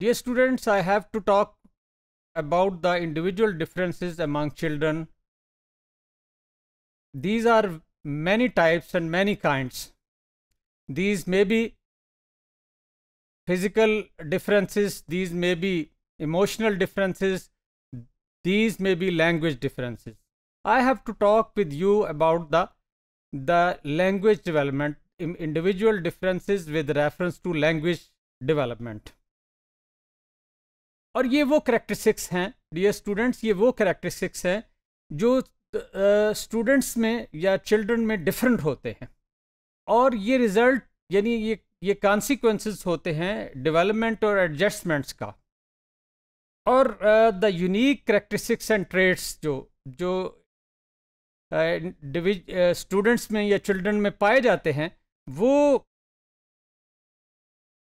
Dear students, I have to talk about the individual differences among children. These are many types and many kinds. These may be physical differences, these may be emotional differences, these may be language differences. I have to talk with you about the, the language development, individual differences with reference to language development. और ये वो characteristics हैं dear students ये वो characteristics हैं जो students uh, में या चिल्ड्रन में डिफरेंट होते हैं और ये रिज़ल्ट यानी ये ये कॉन्सिक्वेंसेस होते हैं डेवलपमेंट और एडजस्टमेंट्स का और the unique characteristics and traits जो जो स्टूडेंट्स uh, uh, में या चिल्ड्रन में पाए जाते हैं वो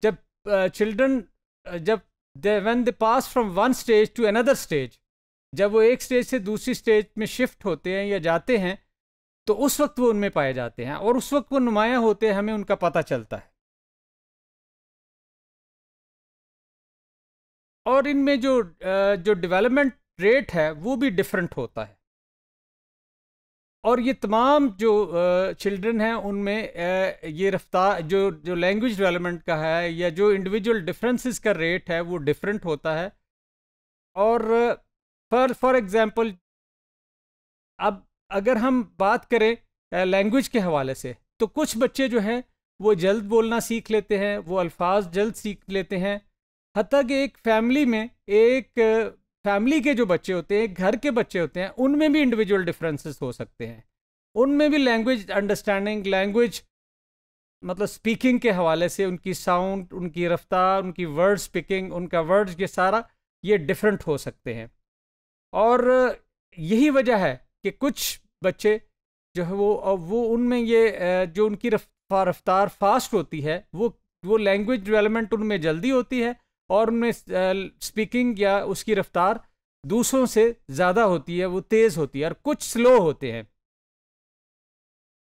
जब चिल्ड्रन जब they when they pass from one stage to another stage जब वो एक स्टेज से दूसरी स्टेज में शिफ्ट होते हैं या जाते हैं तो उस वक्त वो उनमें पाए जाते हैं और उस वक्त वो नुमाया होते हैं हमें उनका पता चलता है और इनमें जो जो डेवलपमेंट रेट है वो भी डिफरेंट होता है और ये तमाम जो चिल्ड्रन हैं उनमें ये रफ्तार जो जो लैंग्वेज डेवलपमेंट का है या जो इंडिविजुअल डिफरेंसेस का रेट है वो डिफरेंट होता है और फॉर फॉर एग्ज़ाम्पल अब अगर हम बात करें लैंग्वेज के हवाले से तो कुछ बच्चे जो हैं वो जल्द बोलना सीख लेते हैं वो अल्फाज जल्द सीख लेते हैं हती कि एक फैमिली में एक फैमिली के जो बच्चे होते हैं घर के बच्चे होते हैं उनमें भी इंडिविजुअल डिफरेंसेस हो सकते हैं उनमें भी लैंग्वेज अंडरस्टैंडिंग लैंग्वेज मतलब स्पीकिंग के हवाले से उनकी साउंड उनकी रफ्तार उनकी वर्ड स्पीकिंग उनका वर्ड्स ये सारा ये डिफरेंट हो सकते हैं और यही वजह है कि कुछ बच्चे जो है वो वो उनमें ये जो उनकी रफ्तार फास्ट होती है वो वो लैंग्वेज डेवलपमेंट उनमें जल्दी होती है और उनमें स्पीकिंग या उसकी रफ्तार दूसरों से ज़्यादा होती है वो तेज़ होती है और कुछ स्लो होते हैं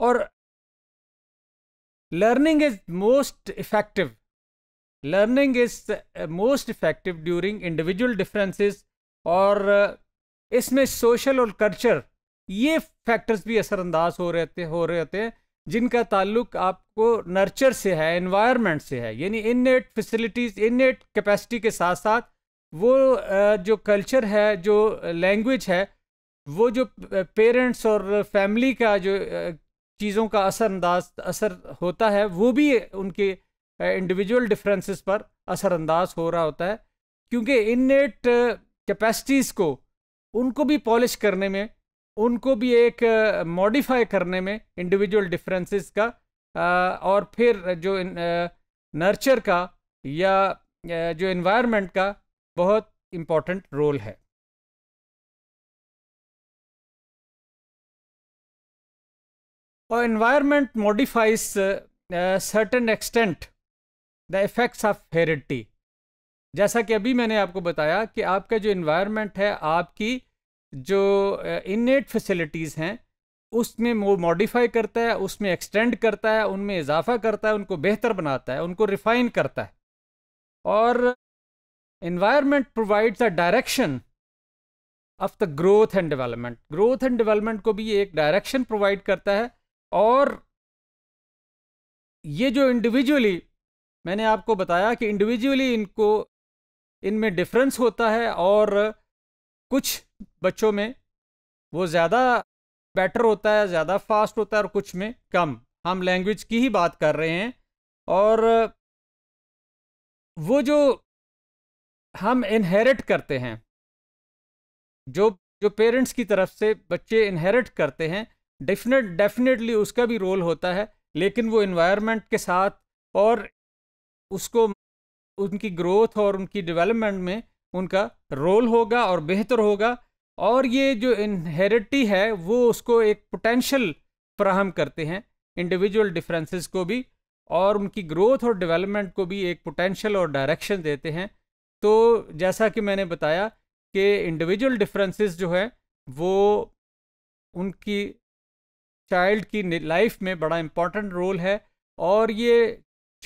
और learning is most effective learning is most effective during individual differences और इसमें सोशल और कल्चर ये फैक्टर्स भी असरअंदाज हो रहे थे हो रहे होते हैं जिनका ताल्लुक आपको नर्चर से है एनवायरनमेंट से है यानी इननेट फैसिलिटीज़ इननेट कैपेसिटी के साथ साथ वो जो कल्चर है जो लैंग्वेज है वो जो पेरेंट्स और फैमिली का जो चीज़ों का असर अंदाज असर होता है वो भी उनके इंडिविजुअल डिफरेंसेस पर असरअंदाज हो रहा होता है क्योंकि इननेट कैपेसिटीज़ को उनको भी पॉलिश करने में उनको भी एक मॉडिफाई करने में इंडिविजुअल डिफरेंसेस का और फिर जो नर्चर का या जो इन्वायरमेंट का बहुत इम्पॉर्टेंट रोल है और environment modifies certain extent the effects of heredity जैसा कि अभी मैंने आपको बताया कि आपका जो इन्वायरमेंट है आपकी जो इननेट फैसिलिटीज़ हैं उसमें वो मॉडिफाई करता है उसमें एक्सटेंड करता है उनमें इजाफा करता है उनको बेहतर बनाता है उनको रिफाइन करता है और environment provides a direction of the growth and development growth and development को भी एक डायरेक्शन प्रोवाइड करता है और ये जो इंडिविजुअली मैंने आपको बताया कि इंडिविजुअली इनको इनमें डिफरेंस होता है और कुछ बच्चों में वो ज़्यादा बेटर होता है ज़्यादा फास्ट होता है और कुछ में कम हम लैंग्वेज की ही बात कर रहे हैं और वो जो हम इनहेरिट करते हैं जो जो पेरेंट्स की तरफ से बच्चे इनहेरिट करते हैं डेफिनेट डेफिनेटली उसका भी रोल होता है लेकिन वो इन्वायरमेंट के साथ और उसको उनकी ग्रोथ और उनकी डेवलपमेंट में उनका रोल होगा और बेहतर होगा और ये जो इनहेरिटी है वो उसको एक पोटेंशल फ्राहम करते हैं इंडिविजुअल डिफरेंसेस को भी और उनकी ग्रोथ और डेवलपमेंट को भी एक पोटेंशियल और डायरेक्शन देते हैं तो जैसा कि मैंने बताया कि इंडिविजुअल डिफरेंसेस जो है वो उनकी चाइल्ड की लाइफ में बड़ा इम्पॉर्टेंट रोल है और ये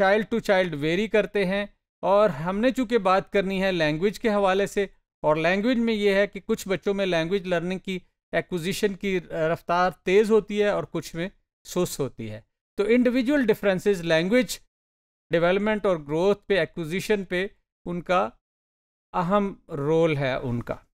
चाइल्ड टू चाइल्ड वेरी करते हैं और हमने चूँकि बात करनी है लैंग्वेज के हवाले से और लैंग्वेज में ये है कि कुछ बच्चों में लैंग्वेज लर्निंग की एक्विजिशन की रफ्तार तेज़ होती है और कुछ में सुस्त होती है तो इंडिविजुअल डिफरेंसेस लैंग्वेज डेवलपमेंट और ग्रोथ पे एक्विजिशन पे उनका अहम रोल है उनका